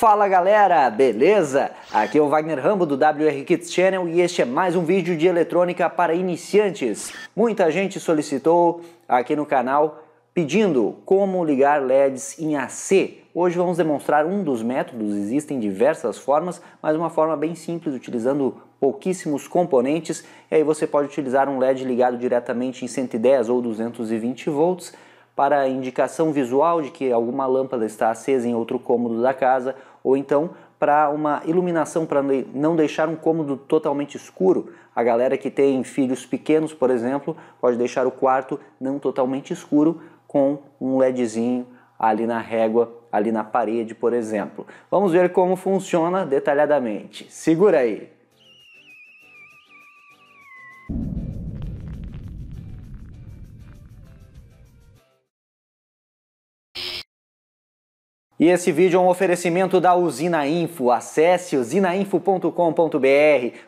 Fala galera, beleza? Aqui é o Wagner Rambo do WR Kids Channel e este é mais um vídeo de eletrônica para iniciantes. Muita gente solicitou aqui no canal pedindo como ligar LEDs em AC. Hoje vamos demonstrar um dos métodos, existem diversas formas, mas uma forma bem simples, utilizando pouquíssimos componentes. E aí você pode utilizar um LED ligado diretamente em 110 ou 220 volts para indicação visual de que alguma lâmpada está acesa em outro cômodo da casa ou então para uma iluminação para não deixar um cômodo totalmente escuro. A galera que tem filhos pequenos, por exemplo, pode deixar o quarto não totalmente escuro com um LEDzinho ali na régua, ali na parede, por exemplo. Vamos ver como funciona detalhadamente. Segura aí. E esse vídeo é um oferecimento da Usina Info. Acesse usinainfo.com.br,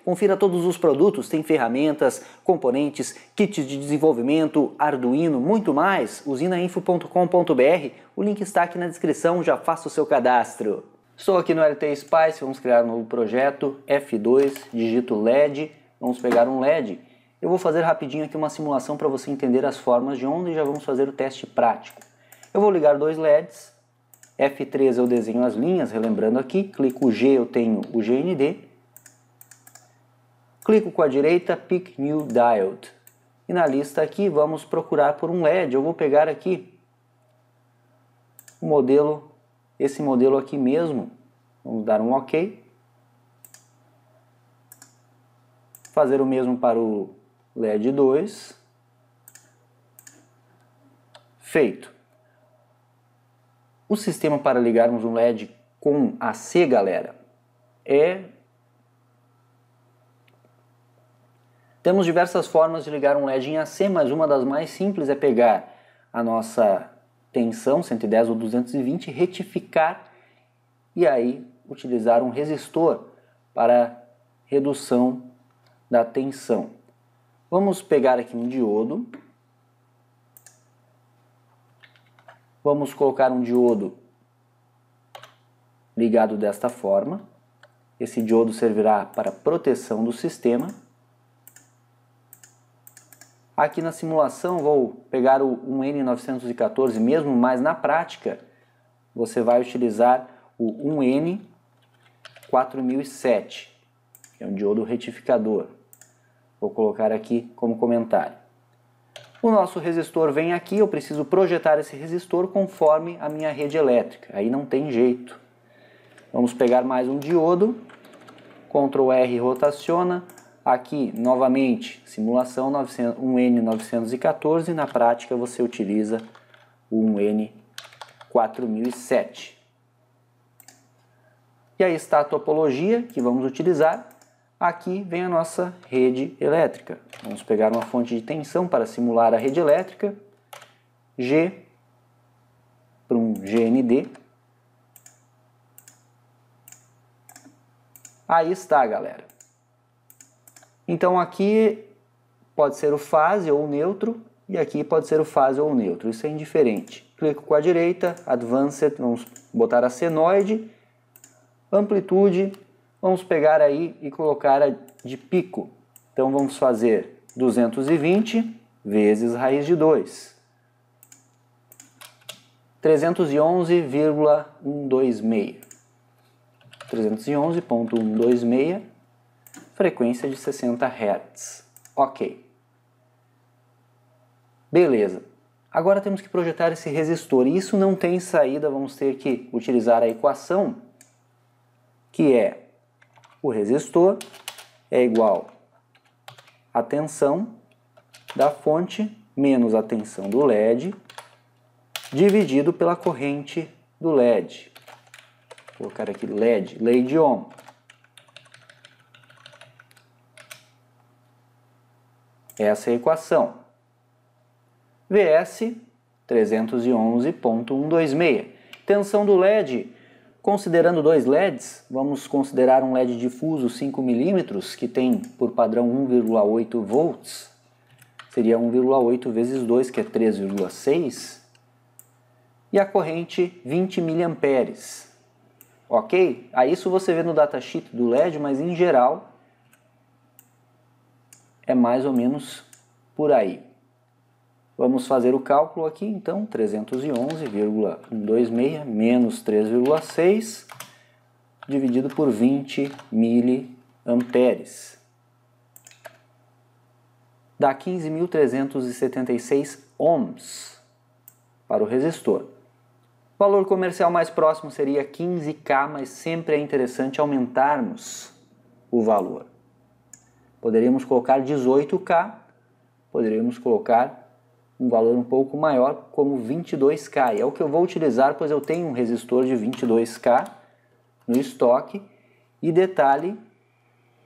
confira todos os produtos, tem ferramentas, componentes, kits de desenvolvimento, Arduino, muito mais. usinainfo.com.br. O link está aqui na descrição, já faça o seu cadastro. Estou aqui no RT Spice, vamos criar um novo projeto, F2, digito LED, vamos pegar um LED. Eu vou fazer rapidinho aqui uma simulação para você entender as formas de onda e já vamos fazer o teste prático. Eu vou ligar dois LEDs, F3 eu desenho as linhas, relembrando aqui, clico G eu tenho o GND, clico com a direita, Pick New Diode. E na lista aqui vamos procurar por um LED, eu vou pegar aqui o modelo, esse modelo aqui mesmo, vamos dar um OK. Fazer o mesmo para o LED 2. Feito. O sistema para ligarmos um LED com AC, galera, é... Temos diversas formas de ligar um LED em AC, mas uma das mais simples é pegar a nossa tensão 110 ou 220, retificar e aí utilizar um resistor para redução da tensão. Vamos pegar aqui um diodo Vamos colocar um diodo ligado desta forma. Esse diodo servirá para proteção do sistema. Aqui na simulação vou pegar o 1 N914 mesmo, mas na prática você vai utilizar o 1N4007, que é um diodo retificador. Vou colocar aqui como comentário. O nosso resistor vem aqui, eu preciso projetar esse resistor conforme a minha rede elétrica. Aí não tem jeito. Vamos pegar mais um diodo. Ctrl R rotaciona. Aqui, novamente, simulação 900, 1N914. Na prática, você utiliza o 1N4007. E aí está a topologia que vamos utilizar. Aqui vem a nossa rede elétrica. Vamos pegar uma fonte de tensão para simular a rede elétrica. G para um GND. Aí está, galera. Então aqui pode ser o fase ou o neutro, e aqui pode ser o fase ou o neutro, isso é indiferente. Clico com a direita, Advanced, vamos botar a senoide, amplitude, Vamos pegar aí e colocar de pico. Então vamos fazer 220 vezes raiz de 2. 311,126. 311,126, frequência de 60 Hz. Ok. Beleza. Agora temos que projetar esse resistor. Isso não tem saída, vamos ter que utilizar a equação, que é o resistor é igual à tensão da fonte menos a tensão do LED dividido pela corrente do LED. Vou colocar aqui LED, lei de Ohm. Essa é a equação. VS 311.126. Tensão do LED Considerando dois LEDs, vamos considerar um LED difuso 5mm, que tem por padrão 1,8 volts, seria 1,8 vezes 2, que é 3,6, e a corrente 20 mA. Ok? A isso você vê no datasheet do LED, mas em geral é mais ou menos por aí. Vamos fazer o cálculo aqui, então, 311,126 menos 3,6 dividido por 20 miliamperes. Dá 15.376 ohms para o resistor. O valor comercial mais próximo seria 15K, mas sempre é interessante aumentarmos o valor. Poderíamos colocar 18K, poderíamos colocar um valor um pouco maior, como 22K. E é o que eu vou utilizar, pois eu tenho um resistor de 22K no estoque. E detalhe,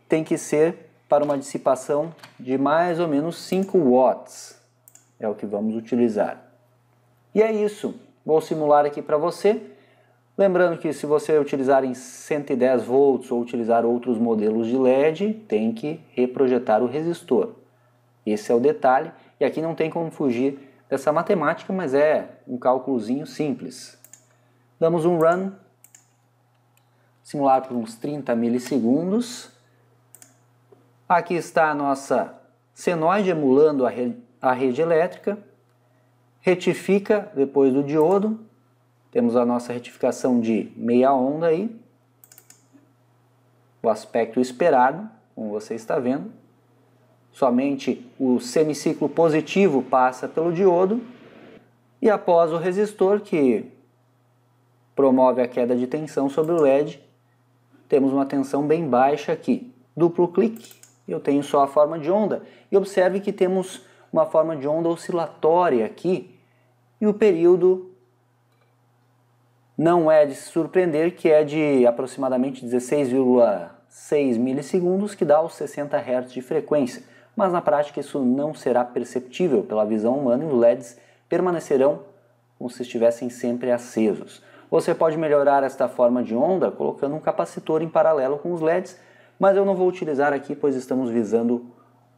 tem que ser para uma dissipação de mais ou menos 5 watts. É o que vamos utilizar. E é isso. Vou simular aqui para você. Lembrando que se você utilizar em 110 volts ou utilizar outros modelos de LED, tem que reprojetar o resistor. Esse é o detalhe. E aqui não tem como fugir dessa matemática, mas é um cálculozinho simples. Damos um run, simular por uns 30 milissegundos. Aqui está a nossa senoide emulando a, re a rede elétrica. Retifica depois do diodo. Temos a nossa retificação de meia onda aí. O aspecto esperado, como você está vendo. Somente o semiciclo positivo passa pelo diodo e após o resistor que promove a queda de tensão sobre o LED, temos uma tensão bem baixa aqui. Duplo clique, eu tenho só a forma de onda. E observe que temos uma forma de onda oscilatória aqui e o período não é de se surpreender que é de aproximadamente 16,6 milissegundos, que dá os 60 Hz de frequência mas na prática isso não será perceptível pela visão humana e os LEDs permanecerão como se estivessem sempre acesos. Você pode melhorar esta forma de onda colocando um capacitor em paralelo com os LEDs, mas eu não vou utilizar aqui pois estamos visando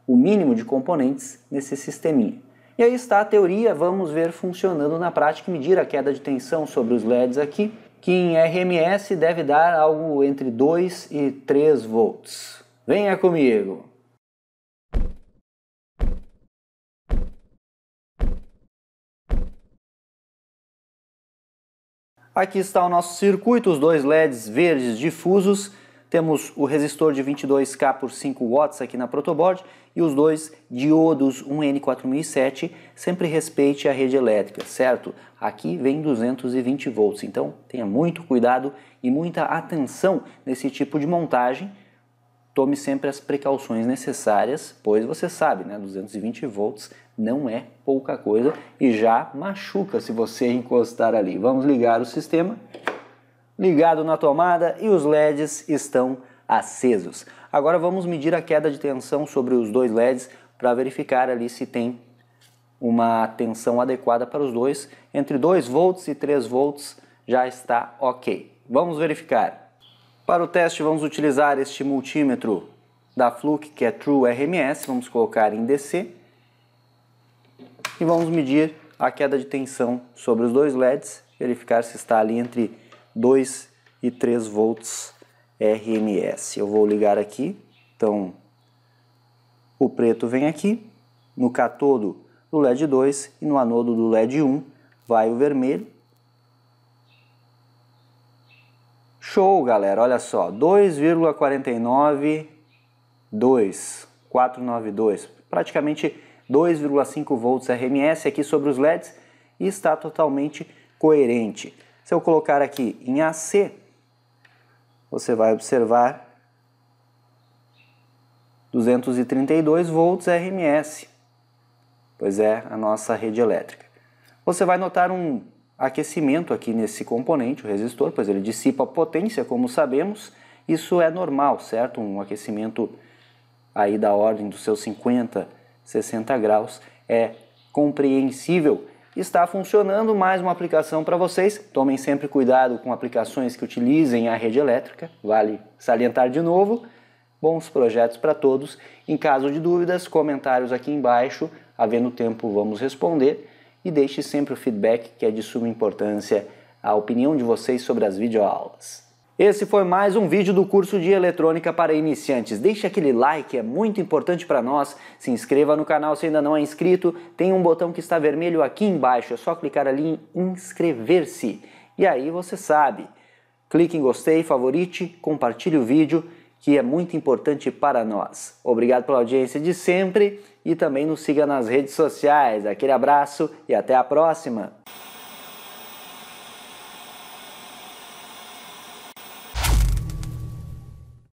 o mínimo de componentes nesse sisteminha. E aí está a teoria, vamos ver funcionando na prática e medir a queda de tensão sobre os LEDs aqui, que em RMS deve dar algo entre 2 e 3 volts. Venha comigo! Aqui está o nosso circuito, os dois LEDs verdes difusos. Temos o resistor de 22K por 5 watts aqui na protoboard e os dois diodos 1N4007, sempre respeite a rede elétrica, certo? Aqui vem 220 volts, então tenha muito cuidado e muita atenção nesse tipo de montagem, tome sempre as precauções necessárias, pois você sabe, né, 220 volts não é pouca coisa e já machuca se você encostar ali. Vamos ligar o sistema. Ligado na tomada e os LEDs estão acesos. Agora vamos medir a queda de tensão sobre os dois LEDs para verificar ali se tem uma tensão adequada para os dois. Entre 2 volts e 3 volts já está ok. Vamos verificar. Para o teste, vamos utilizar este multímetro da Fluke, que é True RMS, vamos colocar em DC. E vamos medir a queda de tensão sobre os dois LEDs, verificar se está ali entre 2 e 3 volts RMS. Eu vou ligar aqui, então o preto vem aqui, no catodo do LED 2 e no anodo do LED 1 vai o vermelho, Show, galera, olha só, 2,492, 492, praticamente 2,5 volts RMS aqui sobre os LEDs e está totalmente coerente. Se eu colocar aqui em AC, você vai observar 232 volts RMS, pois é a nossa rede elétrica. Você vai notar um aquecimento aqui nesse componente, o resistor, pois ele dissipa potência, como sabemos. Isso é normal, certo? Um aquecimento aí da ordem dos seus 50, 60 graus é compreensível. Está funcionando mais uma aplicação para vocês. Tomem sempre cuidado com aplicações que utilizem a rede elétrica, vale salientar de novo. Bons projetos para todos. Em caso de dúvidas, comentários aqui embaixo. Havendo tempo, vamos responder e deixe sempre o feedback que é de suma importância a opinião de vocês sobre as videoaulas. Esse foi mais um vídeo do curso de eletrônica para iniciantes. Deixe aquele like, é muito importante para nós. Se inscreva no canal se ainda não é inscrito. Tem um botão que está vermelho aqui embaixo, é só clicar ali em inscrever-se. E aí você sabe. Clique em gostei, favorite, compartilhe o vídeo que é muito importante para nós. Obrigado pela audiência de sempre e também nos siga nas redes sociais. Aquele abraço e até a próxima!